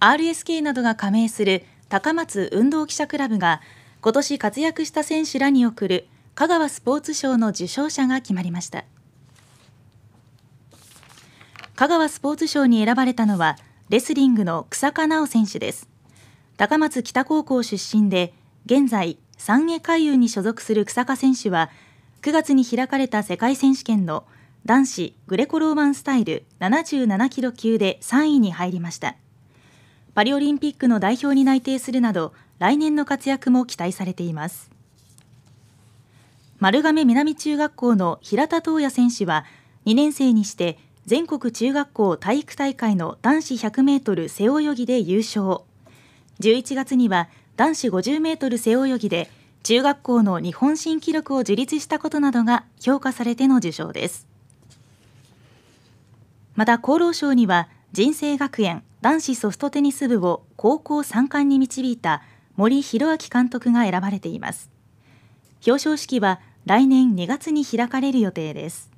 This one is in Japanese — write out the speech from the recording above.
RSK などが加盟する高松運動記者クラブが今年活躍した選手らに贈る香川スポーツ賞の受賞者が決まりました香川スポーツ賞に選ばれたのはレスリングの草加奈選手です高松北高校出身で現在三栄海運に所属する草加選手は9月に開かれた世界選手権の男子グレコローマンスタイル77キロ級で3位に入りました。パリオリンピックの代表に内定するなど来年の活躍も期待されています丸亀南中学校の平田東也選手は2年生にして全国中学校体育大会の男子100メートル背泳ぎで優勝11月には男子50メートル背泳ぎで中学校の日本新記録を樹立したことなどが評価されての受賞ですまた厚労省には人生学園男子ソフトテニス部を高校三冠に導いた森弘明監督が選ばれています表彰式は来年2月に開かれる予定です